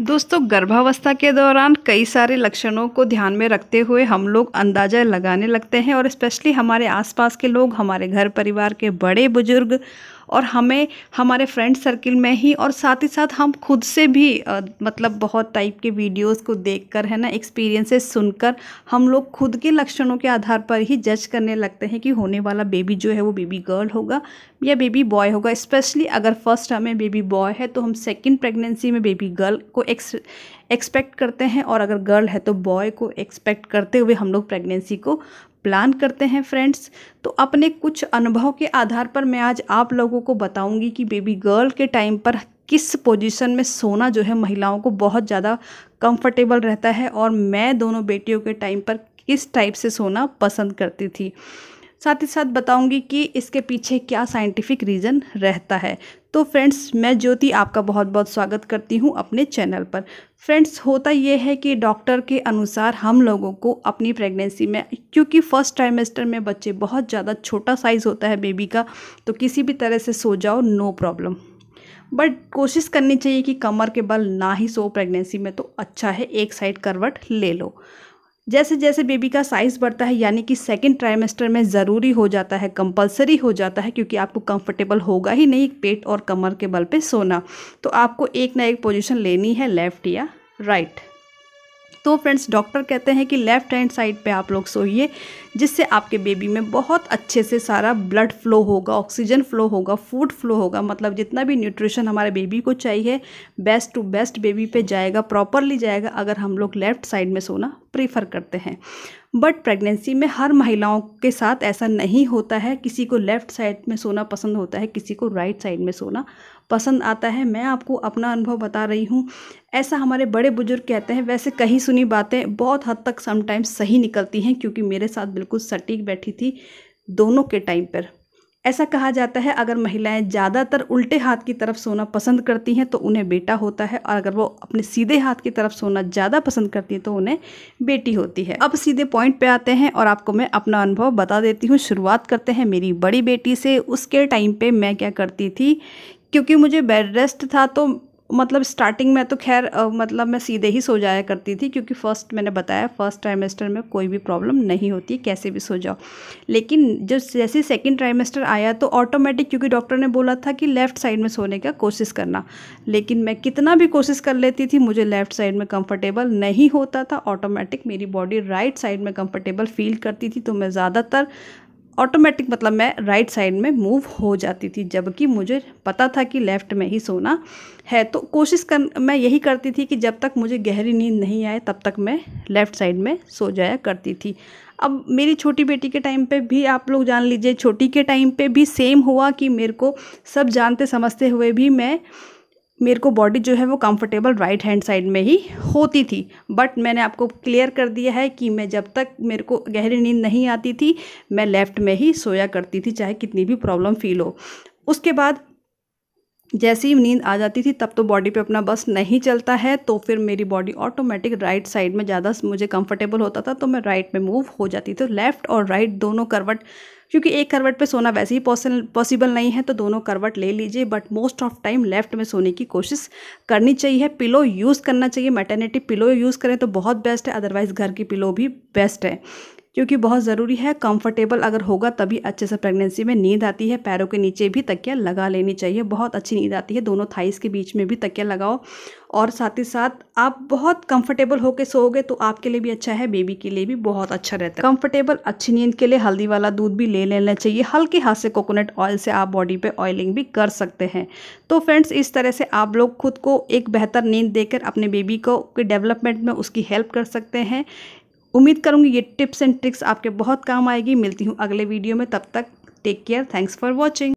दोस्तों गर्भावस्था के दौरान कई सारे लक्षणों को ध्यान में रखते हुए हम लोग अंदाज़ा लगाने लगते हैं और स्पेशली हमारे आसपास के लोग हमारे घर परिवार के बड़े बुजुर्ग और हमें हमारे फ्रेंड सर्किल में ही और साथ ही साथ हम खुद से भी आ, मतलब बहुत टाइप के वीडियोस को देखकर है ना एक्सपीरियंसेस सुनकर हम लोग खुद के लक्षणों के आधार पर ही जज करने लगते हैं कि होने वाला बेबी जो है वो बेबी गर्ल होगा या बेबी बॉय होगा स्पेशली अगर फर्स्ट हमें बेबी बॉय है तो हम सेकेंड प्रेगनेंसी में बेबी गर्ल को एक्स एक्सपेक्ट करते हैं और अगर गर्ल है तो बॉय को एक्सपेक्ट करते हुए हम लोग प्रेगनेंसी को प्लान करते हैं फ्रेंड्स तो अपने कुछ अनुभव के आधार पर मैं आज आप लोगों को बताऊंगी कि बेबी गर्ल के टाइम पर किस पोजीशन में सोना जो है महिलाओं को बहुत ज़्यादा कंफर्टेबल रहता है और मैं दोनों बेटियों के टाइम पर किस टाइप से सोना पसंद करती थी साथ ही साथ बताऊंगी कि इसके पीछे क्या साइंटिफिक रीज़न रहता है तो फ्रेंड्स मैं ज्योति आपका बहुत बहुत स्वागत करती हूँ अपने चैनल पर फ्रेंड्स होता यह है कि डॉक्टर के अनुसार हम लोगों को अपनी प्रेगनेंसी में क्योंकि फ़र्स्ट ट्राइमेस्टर में बच्चे बहुत ज़्यादा छोटा साइज़ होता है बेबी का तो किसी भी तरह से सो जाओ नो प्रॉब्लम बट कोशिश करनी चाहिए कि कमर के बल ना ही सो प्रेगनेंसी में तो अच्छा है एक साइड करवट ले लो जैसे जैसे बेबी का साइज़ बढ़ता है यानी कि सेकेंड ट्राइमेस्टर में ज़रूरी हो जाता है कंपलसरी हो जाता है क्योंकि आपको कंफर्टेबल होगा ही नहीं पेट और कमर के बल पे सोना तो आपको एक ना एक पोजीशन लेनी है लेफ़्ट या राइट तो फ्रेंड्स डॉक्टर कहते हैं कि लेफ़्ट हैंड साइड पे आप लोग सोइए जिससे आपके बेबी में बहुत अच्छे से सारा ब्लड फ्लो होगा ऑक्सीजन फ्लो होगा फूड फ्लो होगा मतलब जितना भी न्यूट्रिशन हमारे बेबी को चाहिए बेस्ट टू बेस्ट बेबी पे जाएगा प्रॉपरली जाएगा अगर हम लोग लेफ़्ट साइड में सोना प्रीफर करते हैं बट प्रेगनेंसी में हर महिलाओं के साथ ऐसा नहीं होता है किसी को लेफ़्ट साइड में सोना पसंद होता है किसी को राइट right साइड में सोना पसंद आता है मैं आपको अपना अनुभव बता रही हूँ ऐसा हमारे बड़े बुजुर्ग कहते हैं वैसे कहीं सुनी बातें बहुत हद तक समटाइम्स सही निकलती हैं क्योंकि मेरे साथ बिल्कुल सटीक बैठी थी दोनों के टाइम पर ऐसा कहा जाता है अगर महिलाएं ज़्यादातर उल्टे हाथ की तरफ सोना पसंद करती हैं तो उन्हें बेटा होता है और अगर वो अपने सीधे हाथ की तरफ सोना ज़्यादा पसंद करती हैं तो उन्हें बेटी होती है अब सीधे पॉइंट पे आते हैं और आपको मैं अपना अनुभव बता देती हूँ शुरुआत करते हैं मेरी बड़ी बेटी से उसके टाइम पर मैं क्या करती थी क्योंकि मुझे बेड रेस्ट था तो मतलब स्टार्टिंग में तो खैर मतलब मैं सीधे ही सो जाया करती थी क्योंकि फ़र्स्ट मैंने बताया फ़र्स्ट ट्राइमेस्टर में कोई भी प्रॉब्लम नहीं होती कैसे भी सो जाओ लेकिन जब जैसे सेकेंड ट्राइमेस्टर आया तो ऑटोमेटिक क्योंकि डॉक्टर ने बोला था कि लेफ़्ट साइड में सोने का कोशिश करना लेकिन मैं कितना भी कोशिश कर लेती थी मुझे लेफ़्ट साइड में कंफर्टेबल नहीं होता था ऑटोमेटिक मेरी बॉडी राइट साइड में कंफर्टेबल फील करती थी तो मैं ज़्यादातर ऑटोमेटिक मतलब मैं राइट साइड में मूव हो जाती थी जबकि मुझे पता था कि लेफ़्ट में ही सोना है तो कोशिश कर मैं यही करती थी कि जब तक मुझे गहरी नींद नहीं आए तब तक मैं लेफ़्ट साइड में सो जाया करती थी अब मेरी छोटी बेटी के टाइम पे भी आप लोग जान लीजिए छोटी के टाइम पे भी सेम हुआ कि मेरे को सब जानते समझते हुए भी मैं मेरे को बॉडी जो है वो कंफर्टेबल राइट हैंड साइड में ही होती थी बट मैंने आपको क्लियर कर दिया है कि मैं जब तक मेरे को गहरी नींद नहीं आती थी मैं लेफ़्ट में ही सोया करती थी चाहे कितनी भी प्रॉब्लम फील हो उसके बाद जैसे ही नींद आ जाती थी तब तो बॉडी पे अपना बस नहीं चलता है तो फिर मेरी बॉडी ऑटोमेटिक राइट साइड में ज़्यादा मुझे कंफर्टेबल होता था तो मैं राइट में मूव हो जाती थी तो लेफ़्ट और राइट दोनों करवट क्योंकि एक करवट पे सोना वैसे ही पॉसिबल नहीं है तो दोनों करवट ले लीजिए but most of time left में सोने की कोशिश करनी चाहिए पिलो यूज़ करना चाहिए मैटर्निटी पिलो यूज़ करें तो बहुत बेस्ट है अदरवाइज़ घर की पिलो भी बेस्ट है क्योंकि बहुत ज़रूरी है कंफर्टेबल अगर होगा तभी अच्छे से प्रेगनेंसी में नींद आती है पैरों के नीचे भी तकिया लगा लेनी चाहिए बहुत अच्छी नींद आती है दोनों थाइस के बीच में भी तकिया लगाओ और साथ ही साथ आप बहुत कंफर्टेबल होकर सोओगे तो आपके लिए भी अच्छा है बेबी के लिए भी बहुत अच्छा रहता है कंफर्टेबल अच्छी नींद के लिए हल्दी वाला दूध भी ले लेना चाहिए हल्के हाथ से कोकोनट ऑयल से आप बॉडी पे ऑयलिंग भी कर सकते हैं तो फ्रेंड्स इस तरह से आप लोग खुद को एक बेहतर नींद देकर अपने बेबी को के डेवलपमेंट में उसकी हेल्प कर सकते हैं उम्मीद करूँगी ये टिप्स एंड ट्रिक्स आपके बहुत काम आएगी मिलती हूँ अगले वीडियो में तब तक take care thanks for watching